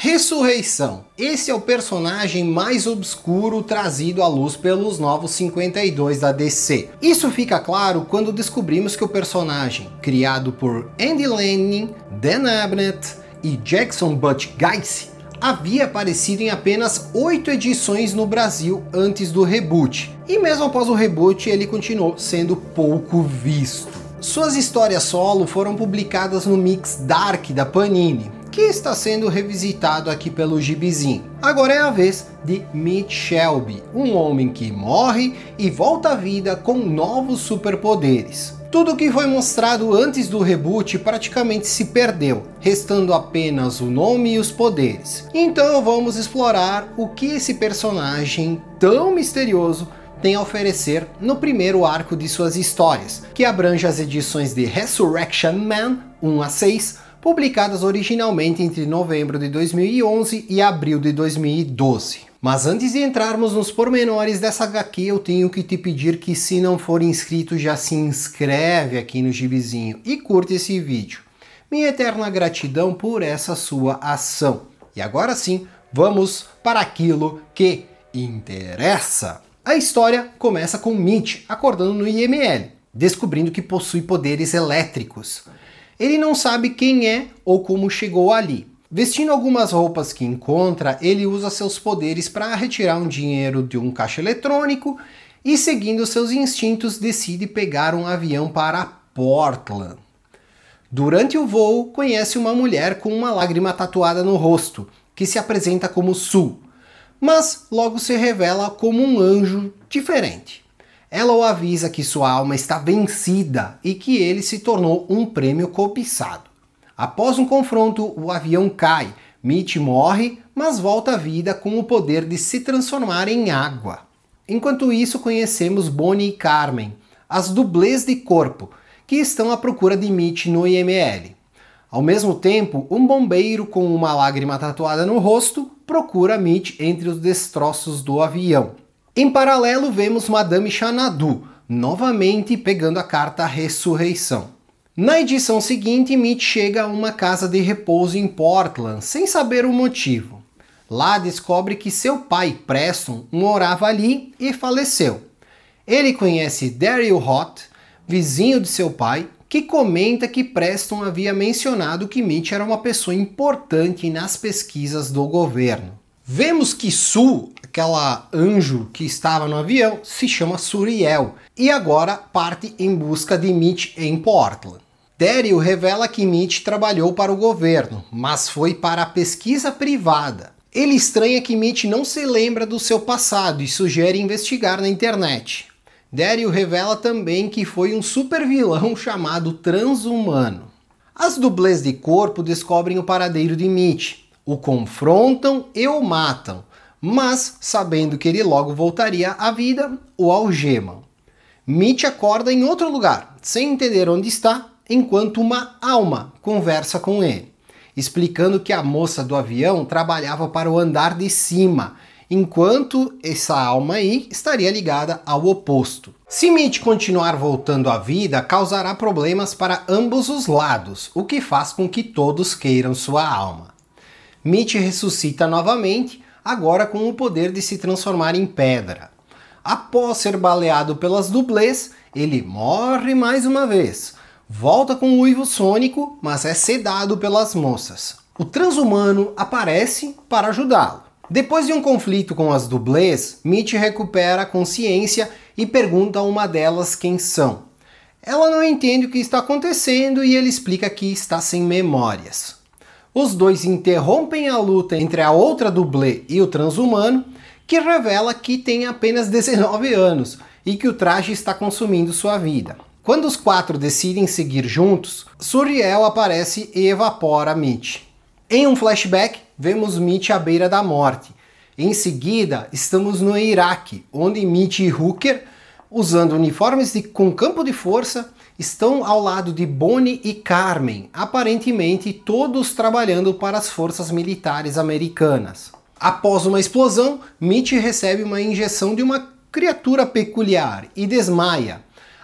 Ressurreição. Esse é o personagem mais obscuro trazido à luz pelos Novos 52 da DC. Isso fica claro quando descobrimos que o personagem, criado por Andy Lanning, Dan Abnett e Jackson Butch Geis, havia aparecido em apenas oito edições no Brasil antes do reboot. E mesmo após o reboot, ele continuou sendo pouco visto. Suas histórias solo foram publicadas no mix Dark da Panini, que está sendo revisitado aqui pelo gibizinho. Agora é a vez de Mitch Shelby, um homem que morre e volta à vida com novos superpoderes. Tudo que foi mostrado antes do reboot praticamente se perdeu, restando apenas o nome e os poderes. Então vamos explorar o que esse personagem tão misterioso tem a oferecer no primeiro arco de suas histórias, que abrange as edições de Resurrection Man 1 a 6, publicadas originalmente entre novembro de 2011 e abril de 2012. Mas antes de entrarmos nos pormenores dessa HQ, eu tenho que te pedir que se não for inscrito, já se inscreve aqui no Gibizinho e curte esse vídeo. Minha eterna gratidão por essa sua ação. E agora sim, vamos para aquilo que interessa. A história começa com Mitch acordando no IML, descobrindo que possui poderes elétricos. Ele não sabe quem é ou como chegou ali. Vestindo algumas roupas que encontra, ele usa seus poderes para retirar um dinheiro de um caixa eletrônico e, seguindo seus instintos, decide pegar um avião para Portland. Durante o voo, conhece uma mulher com uma lágrima tatuada no rosto, que se apresenta como Sul, mas logo se revela como um anjo diferente ela o avisa que sua alma está vencida e que ele se tornou um prêmio cobiçado. Após um confronto, o avião cai, Mitch morre, mas volta à vida com o poder de se transformar em água. Enquanto isso, conhecemos Bonnie e Carmen, as dublês de corpo, que estão à procura de Mitch no IML. Ao mesmo tempo, um bombeiro com uma lágrima tatuada no rosto procura Mitch entre os destroços do avião. Em paralelo, vemos Madame Xanadu, novamente pegando a carta Ressurreição. Na edição seguinte, Mitch chega a uma casa de repouso em Portland, sem saber o motivo. Lá descobre que seu pai, Preston, morava ali e faleceu. Ele conhece Daryl Hot, vizinho de seu pai, que comenta que Preston havia mencionado que Mitch era uma pessoa importante nas pesquisas do governo. Vemos que Sue aquela anjo que estava no avião, se chama Suriel, e agora parte em busca de Mitch em Portland. Daryl revela que Mitch trabalhou para o governo, mas foi para a pesquisa privada. Ele estranha que Mitch não se lembra do seu passado e sugere investigar na internet. Daryl revela também que foi um supervilão chamado Transhumano. As dublês de corpo descobrem o paradeiro de Mitch, o confrontam e o matam, mas sabendo que ele logo voltaria à vida, o algema. Mitch acorda em outro lugar, sem entender onde está, enquanto uma alma conversa com ele, explicando que a moça do avião trabalhava para o andar de cima, enquanto essa alma aí estaria ligada ao oposto. Se Mitch continuar voltando à vida, causará problemas para ambos os lados, o que faz com que todos queiram sua alma. Mitch ressuscita novamente, agora com o poder de se transformar em pedra. Após ser baleado pelas dublês, ele morre mais uma vez. Volta com o uivo sônico, mas é sedado pelas moças. O transhumano aparece para ajudá-lo. Depois de um conflito com as dublês, Mitch recupera a consciência e pergunta a uma delas quem são. Ela não entende o que está acontecendo e ele explica que está sem memórias os dois interrompem a luta entre a outra dublê e o transhumano, que revela que tem apenas 19 anos e que o traje está consumindo sua vida. Quando os quatro decidem seguir juntos, Suriel aparece e evapora Mitch. Em um flashback, vemos Mitch à beira da morte. Em seguida, estamos no Iraque, onde Mitch e Hooker, usando uniformes de, com campo de força, estão ao lado de Bonnie e Carmen, aparentemente todos trabalhando para as forças militares americanas. Após uma explosão, Mitch recebe uma injeção de uma criatura peculiar e desmaia.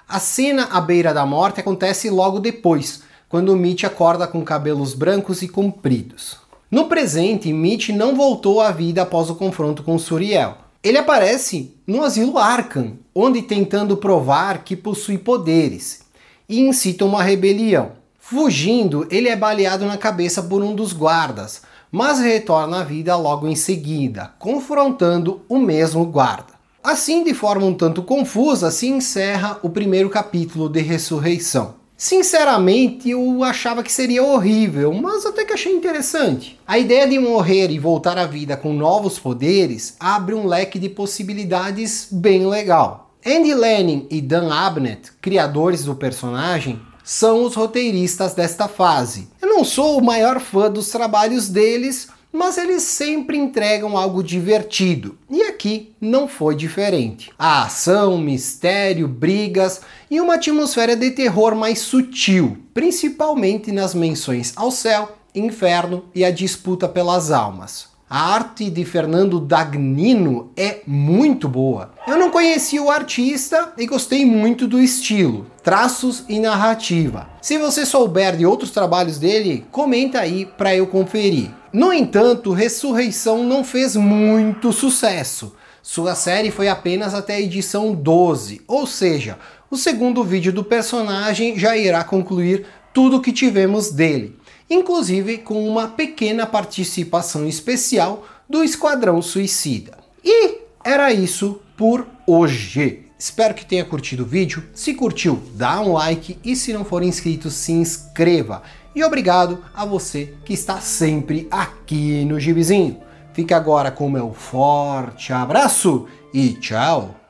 A cena à beira da morte acontece logo depois, quando Mitch acorda com cabelos brancos e compridos. No presente, Mitch não voltou à vida após o confronto com Suriel. Ele aparece no asilo Arkham, onde tentando provar que possui poderes e incita uma rebelião. Fugindo, ele é baleado na cabeça por um dos guardas, mas retorna à vida logo em seguida, confrontando o mesmo guarda. Assim, de forma um tanto confusa, se encerra o primeiro capítulo de Ressurreição. Sinceramente, eu achava que seria horrível, mas até que achei interessante. A ideia de morrer e voltar à vida com novos poderes abre um leque de possibilidades bem legal. Andy Lanning e Dan Abnett, criadores do personagem, são os roteiristas desta fase. Eu não sou o maior fã dos trabalhos deles, mas eles sempre entregam algo divertido. E aqui não foi diferente. A ação, mistério, brigas e uma atmosfera de terror mais sutil, principalmente nas menções ao céu, inferno e a disputa pelas almas. A arte de Fernando Dagnino é muito boa. Eu não conheci o artista e gostei muito do estilo, traços e narrativa. Se você souber de outros trabalhos dele, comenta aí para eu conferir. No entanto, Ressurreição não fez muito sucesso. Sua série foi apenas até a edição 12, ou seja, o segundo vídeo do personagem já irá concluir tudo o que tivemos dele inclusive com uma pequena participação especial do Esquadrão Suicida. E era isso por hoje. Espero que tenha curtido o vídeo. Se curtiu, dá um like e se não for inscrito, se inscreva. E obrigado a você que está sempre aqui no Gibizinho. Fique agora com o meu forte abraço e tchau!